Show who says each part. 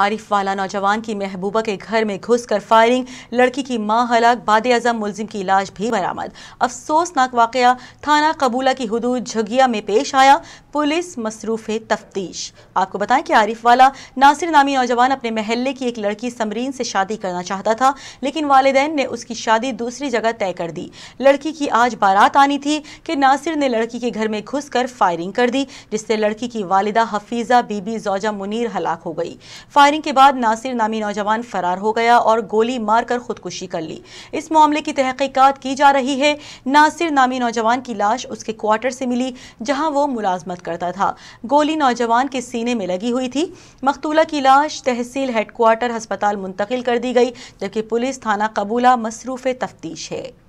Speaker 1: आरिफ वाला नौजवान की महबूबा के घर में घुसकर फायरिंग लड़की की मां हलाक बाद अजम मुलिम की लाश भी बरामद अफसोसनाक वाक़ थाना कबूला की हदूद झगिया में पेश आया पुलिस मसरूफ़ तफ्तीश आपको बताएं कि आरिफ वाला नासिर नामी नौजवान अपने महल्ले की एक लड़की समरीन से शादी करना चाहता था लेकिन वालदेन ने उसकी शादी दूसरी जगह तय कर दी लड़की की आज बारात आनी थी कि नासिर ने लड़की के घर में कर फायरिंग कर दी जिससे लड़की की वालदा हफीज़ा बीबी जौजा मुनीर हलाक हो गई फायरिंग के बाद नासिर नामी नौजवान फरार हो गया और गोली मारकर खुदकुशी कर ली इस मामले की तहकीकात की जा रही है नासिर नामी नौजवान की लाश उसके क्वार्टर से मिली जहां वो मुलाजमत करता था गोली नौजवान के सीने में लगी हुई थी मकतूला की लाश तहसील हेडक्वार्टर अस्पताल मुंतकिल कर दी गई जबकि पुलिस थाना कबूला मसरूफ़ तफ्तीश है